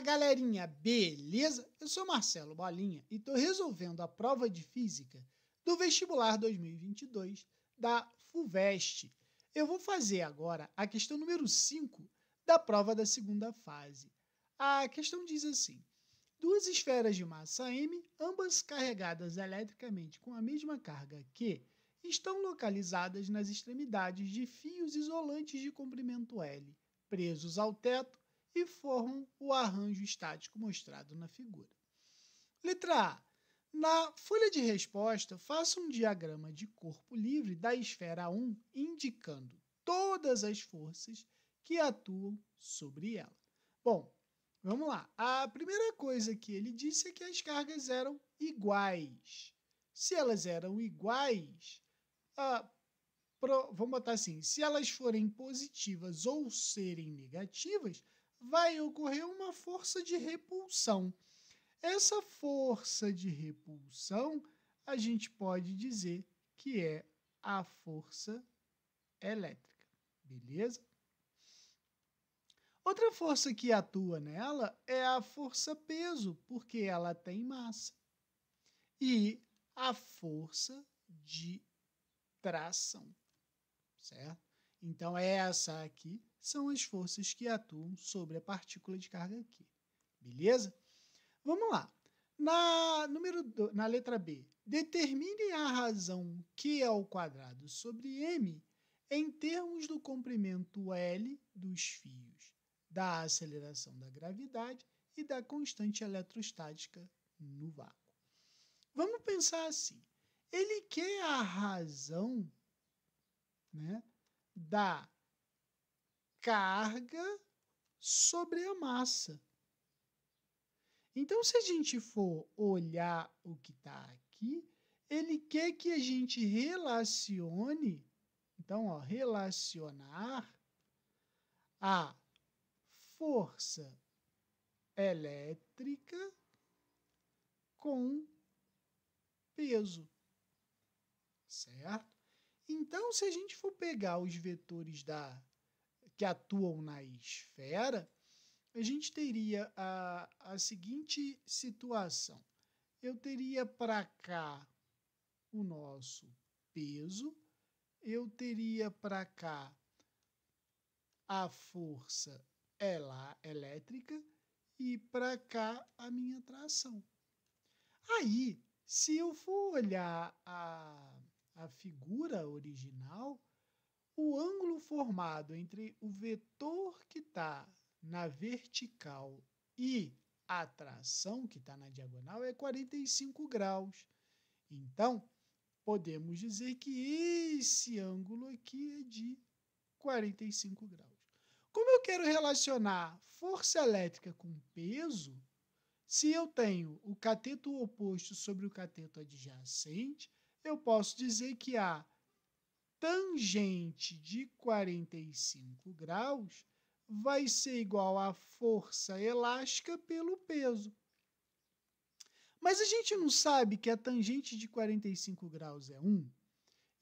galerinha, beleza? Eu sou Marcelo Bolinha e estou resolvendo a prova de física do vestibular 2022 da FUVEST. Eu vou fazer agora a questão número 5 da prova da segunda fase. A questão diz assim: duas esferas de massa m, ambas carregadas eletricamente com a mesma carga Q, estão localizadas nas extremidades de fios isolantes de comprimento L, presos ao teto e formam o arranjo estático mostrado na figura. Letra A. Na folha de resposta, faça um diagrama de corpo livre da esfera 1, indicando todas as forças que atuam sobre ela. Bom, vamos lá. A primeira coisa que ele disse é que as cargas eram iguais. Se elas eram iguais, ah, pro, vamos botar assim: se elas forem positivas ou serem negativas, vai ocorrer uma força de repulsão. Essa força de repulsão a gente pode dizer que é a força elétrica, beleza? Outra força que atua nela é a força peso, porque ela tem massa. E a força de tração, certo? Então é essa aqui, são as forças que atuam sobre a partícula de carga Q. Beleza? Vamos lá. Na, número do, na letra B, determine a razão Q é ao quadrado sobre M em termos do comprimento L dos fios, da aceleração da gravidade e da constante eletrostática no vácuo. Vamos pensar assim. Ele quer a razão né, da carga sobre a massa. Então, se a gente for olhar o que está aqui, ele quer que a gente relacione, então, ó, relacionar a força elétrica com peso, certo? Então, se a gente for pegar os vetores da que atuam na esfera, a gente teria a, a seguinte situação. Eu teria para cá o nosso peso, eu teria para cá a força ela elétrica e para cá a minha tração. Aí, se eu for olhar a, a figura original, o ângulo formado entre o vetor que está na vertical e a tração que está na diagonal é 45 graus. Então, podemos dizer que esse ângulo aqui é de 45 graus. Como eu quero relacionar força elétrica com peso, se eu tenho o cateto oposto sobre o cateto adjacente, eu posso dizer que a tangente de 45 graus vai ser igual à força elástica pelo peso. Mas a gente não sabe que a tangente de 45 graus é 1.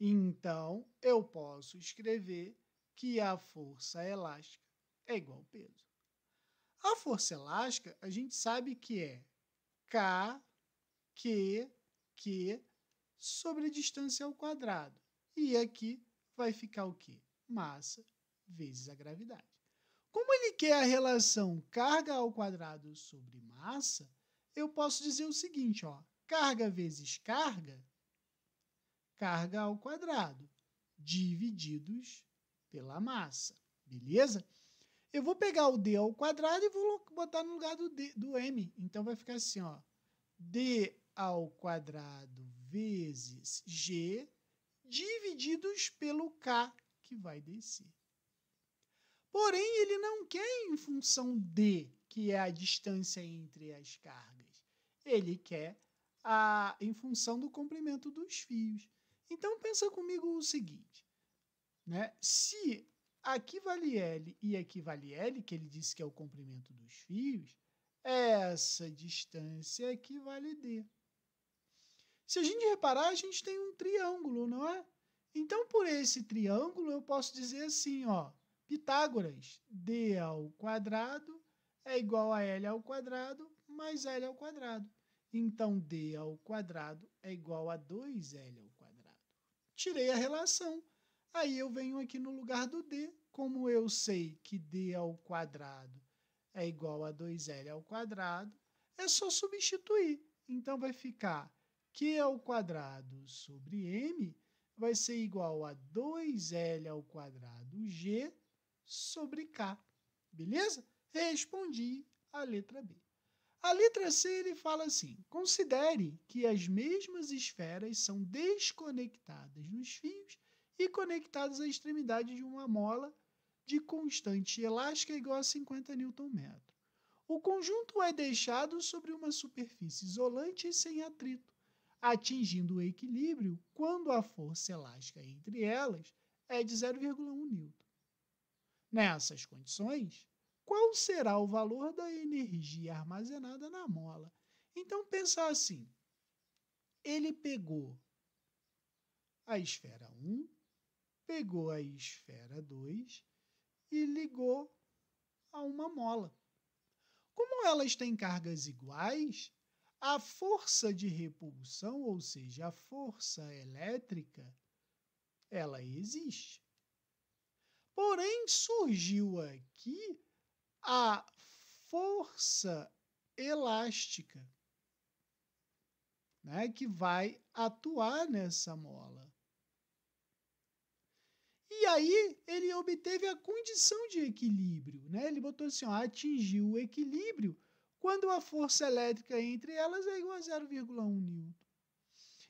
Então, eu posso escrever que a força elástica é igual ao peso. A força elástica, a gente sabe que é K, Q, Q sobre a distância ao quadrado. E aqui vai ficar o quê? Massa vezes a gravidade. Como ele quer a relação carga ao quadrado sobre massa, eu posso dizer o seguinte, ó, carga vezes carga, carga ao quadrado, divididos pela massa, beleza? Eu vou pegar o d ao quadrado e vou botar no lugar do, d, do m, então vai ficar assim, ó, d ao quadrado vezes g divididos pelo k que vai descer. Porém, ele não quer em função d, que é a distância entre as cargas. Ele quer a, em função do comprimento dos fios. Então pensa comigo o seguinte, né? Se aqui vale L e aqui vale L, que ele disse que é o comprimento dos fios, essa distância é aqui vale D. Se a gente reparar, a gente tem um triângulo, não é? Então, por esse triângulo, eu posso dizer assim, ó, Pitágoras, D ao quadrado é igual a L ao quadrado mais L ao quadrado. Então, D ao quadrado é igual a 2L ao quadrado. Tirei a relação. Aí eu venho aqui no lugar do D. Como eu sei que D ao quadrado é igual a 2L ao quadrado, é só substituir. Então, vai ficar que ao quadrado sobre m vai ser igual a 2L ao quadrado G sobre K. Beleza? Respondi a letra B. A letra C ele fala assim: considere que as mesmas esferas são desconectadas nos fios e conectadas à extremidade de uma mola de constante elástica igual a 50 Nm. O conjunto é deixado sobre uma superfície isolante e sem atrito atingindo o equilíbrio quando a força elástica entre elas é de 0,1 N. Nessas condições, qual será o valor da energia armazenada na mola? Então, pensar assim: ele pegou a esfera 1, pegou a esfera 2 e ligou a uma mola. Como elas têm cargas iguais, a força de repulsão, ou seja, a força elétrica, ela existe. Porém, surgiu aqui a força elástica, né, que vai atuar nessa mola. E aí ele obteve a condição de equilíbrio, né? Ele botou assim, ó, atingiu o equilíbrio quando a força elétrica entre elas é igual a 0,1 N.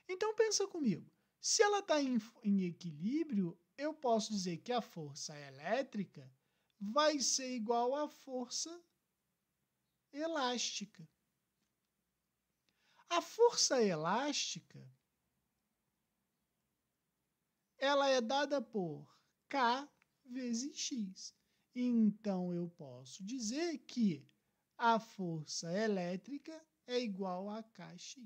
Então pensa comigo, se ela está em, em equilíbrio, eu posso dizer que a força elétrica vai ser igual à força elástica. A força elástica ela é dada por K vezes X. Então eu posso dizer que a força elétrica é igual a kx.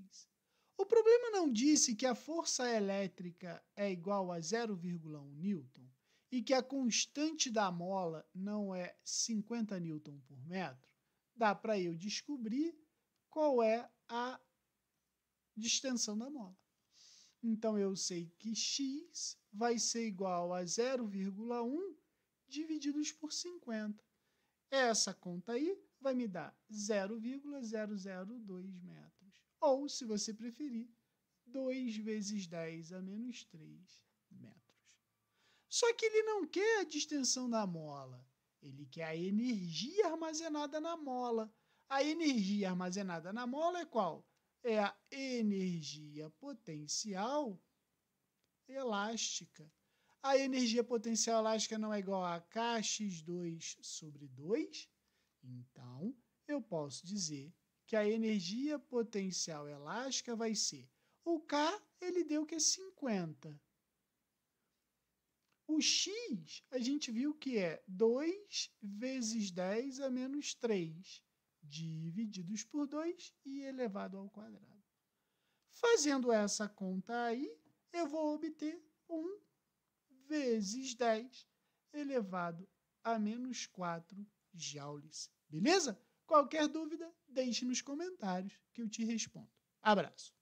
O problema não disse que a força elétrica é igual a 0,1 newton e que a constante da mola não é 50 newton por metro? Dá para eu descobrir qual é a distensão da mola. Então eu sei que x vai ser igual a 0,1 divididos por 50. Essa conta aí vai me dar 0,002 metros. Ou, se você preferir, 2 vezes 10 a menos 3 metros. Só que ele não quer a distensão da mola, ele quer a energia armazenada na mola. A energia armazenada na mola é qual? É a energia potencial elástica a energia potencial elástica não é igual a kx2 sobre 2. Então, eu posso dizer que a energia potencial elástica vai ser o K, ele deu que é 50. O x, a gente viu que é 2 vezes 10 a menos 3, divididos por 2 e elevado ao quadrado. Fazendo essa conta aí, eu vou obter 1 vezes 10 elevado a menos 4 joules. Beleza? Qualquer dúvida, deixe nos comentários que eu te respondo. Abraço!